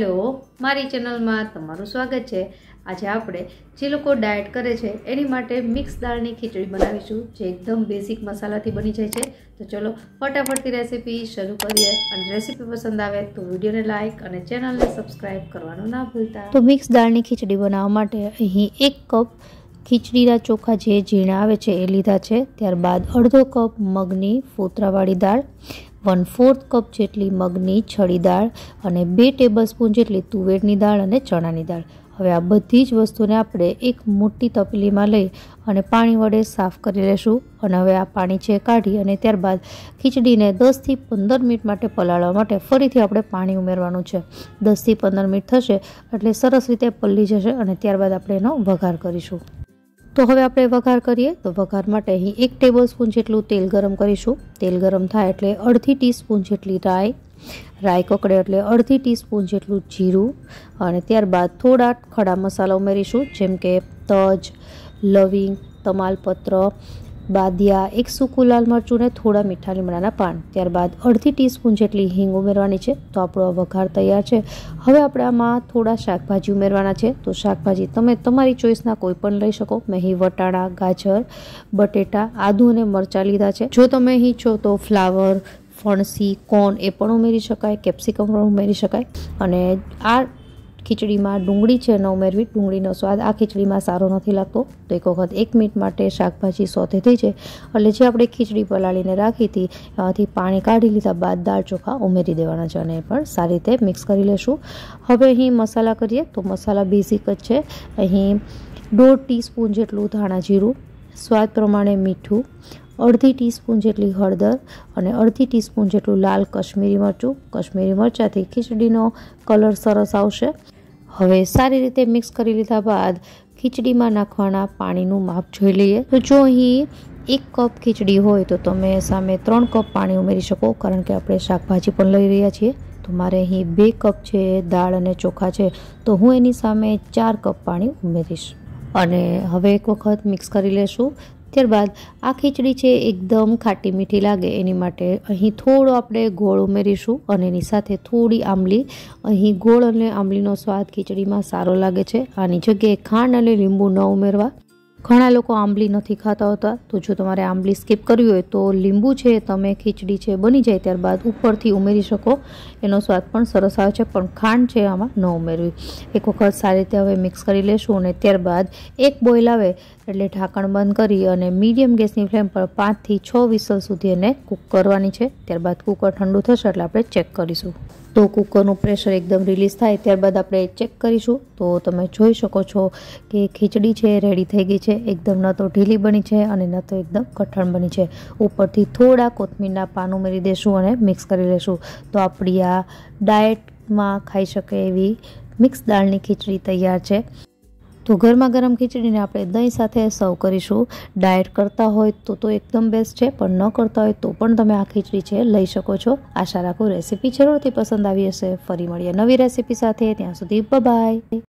hello મારી ચેનલમાં તમારું સ્વાગત છે આજે આપણે જે લોકો ડાયટ કરે છે એની માટે મિક્સ દાળની ખીચડી બનાવીશું જે એકદમ બેસિક મસાલાથી બની જાય છે તો ચલો ફટાફટથી રેસીપી શરૂ કરીએ અને રેસીપી પસંદ આવે તો વિડીયોને લાઇક અને ચેનલને સબસ્ક્રાઈબ કરવાનું ના ભૂલતા તો મિક્સ દાળની ખીચડી બનાવવા માટે અહીં એક કપ ખીચડીના ચોખા જે ઝીણા આવે છે એ લીધા છે ત્યારબાદ અડધો કપ મગની ફોતરાવાળી દાળ વન ફોર્થ કપ જેટલી મગની છળી દાળ અને બે ટેબલસ્પૂન જેટલી તુવેરની દાળ અને ચણાની દાળ હવે આ બધી જ વસ્તુને આપણે એક મોટી તપેલીમાં લઈ અને પાણી વડે સાફ કરી લેશું અને હવે આ પાણી છે કાઢી અને ત્યારબાદ ખીચડીને દસથી પંદર મિનિટ માટે પલાળવા માટે ફરીથી આપણે પાણી ઉમેરવાનું છે દસથી પંદર મિનિટ થશે એટલે સરસ રીતે પલળી જશે અને ત્યારબાદ આપણે એનો વઘાર કરીશું તો હવે આપણે વઘાર કરીએ તો વઘાર માટે અહીં એક ટેબલ સ્પૂન જેટલું તેલ ગરમ કરીશું તેલ ગરમ થાય એટલે અડધી ટીસ્પૂન જેટલી રાય રાય કકડે એટલે અડધી ટીસ્પૂન જેટલું જીરું અને ત્યારબાદ થોડા ખડા મસાલા ઉમેરીશું જેમ કે તજ લવિંગ તમાલપત્ર બાદિયા એક સૂકું લાલ મરચું ને થોડા મીઠા લીમડાના પાન ત્યારબાદ અડધી ટીસ્પૂન જેટલી હિંગ ઉમેરવાની છે તો આપણો આ વઘાર તૈયાર છે હવે આપણે આમાં થોડા શાકભાજી ઉમેરવાના છે તો શાકભાજી તમે તમારી ચોઈસના કોઈ પણ લઈ શકો મેં અહીં વટાણા ગાજર બટેટા આદુ અને મરચાં લીધા છે જો તમે અહીં છો તો ફ્લાવર ફણસી કોર્ન એ પણ ઉમેરી શકાય કેપ્સિકમ પણ ઉમેરી શકાય અને આ ખીચડીમાં ડુંગળી છે ન ઉમેરવી ડુંગળીનો સ્વાદ આ ખીચડીમાં સારો નથી લાગતો તો એક વખત એક મિનિટ માટે શાકભાજી સોતે થઈ છે એટલે જે આપણે ખીચડી પલાળીને રાખી હતી એમાંથી પાણી કાઢી લીધા બાદ દાળ ચોખા ઉમેરી દેવાના છે અને પણ સારી રીતે મિક્સ કરી લેશું હવે અહીં મસાલા કરીએ તો મસાલા બેઝિક જ છે અહીં દોઢ ટીસ્પૂન જેટલું ધાણા જીરું સ્વાદ પ્રમાણે મીઠું અડધી ટીસ્પૂન જેટલી હળદર અને અડધી ટીસ્પૂન જેટલું લાલ કાશ્મીરી મરચું કશ્મીરી મરચાંથી ખીચડીનો કલર સરસ આવશે હવે સારી રીતે મિક્સ કરી લીધા બાદ ખીચડીમાં નાખવાના પાણીનું માપ જોઈ લઈએ તો જો અહીં એક કપ ખીચડી હોય તો તમે સામે ત્રણ કપ પાણી ઉમેરી શકો કારણ કે આપણે શાકભાજી પણ લઈ રહ્યા છીએ તો મારે અહીં બે કપ છે દાળ અને ચોખા છે તો હું એની સામે ચાર કપ પાણી ઉમેરીશ અને હવે એક વખત મિક્સ કરી લેશું ત્યારબાદ આ ખીચડી છે એકદમ ખાટી મીઠી લાગે એની માટે અહીં થોડો આપણે ગોળ ઉમેરીશું અને એની સાથે થોડી આંબલી અહીં ગોળ અને આંબલીનો સ્વાદ ખીચડીમાં સારો લાગે છે આની જગ્યાએ ખાંડ અને લીંબુ ન ઉમેરવા ઘણા લોકો આંબલી નથી ખાતા હોતા તો જો તમારે આંબલી સ્કીપ કરવી હોય તો લીંબુ છે તમે ખીચડી છે બની જાય ત્યારબાદ ઉપરથી ઉમેરી શકો એનો સ્વાદ પણ સરસ આવે છે પણ ખાંડ છે આમાં ન ઉમેરવી એક વખત સારી રીતે હવે મિક્સ કરી લેશું અને ત્યારબાદ એક બોઇલ આવે એટલે ઢાંકણ બંધ કરી અને મીડિયમ ગેસની ફ્લેમ પર પાંચથી છ વિસલ સુધી એને કૂક કરવાની છે ત્યારબાદ કૂકર ઠંડુ થશે એટલે આપણે ચેક કરીશું તો કુકરનું પ્રેશર એકદમ રિલીઝ થાય ત્યારબાદ આપણે ચેક કરીશું તો તમે જોઈ શકો છો કે ખીચડી છે રેડી થઈ ગઈ છે એકદમ ન તો ઢીલી બની છે અને ન તો એકદમ કઠણ બની છે ઉપરથી થોડા કોથમીરના પાન ઉમેરી દેશું અને મિક્સ કરી લેશું તો આપણી આ ડાયટમાં ખાઈ શકે એવી મિક્સ દાળની ખીચડી તૈયાર છે તો ગરમા ગરમ ખીચડીને આપણે દહીં સાથે સર્વ કરીશું ડાયટ કરતા હોય તો તો એકદમ બેસ્ટ છે પણ ન કરતા હોય તો પણ તમે આ ખીચડી છે લઈ શકો છો આશા રાખું રેસીપી જરૂરથી પસંદ આવી હશે ફરી મળીએ નવી રેસીપી સાથે ત્યાં સુધી બાય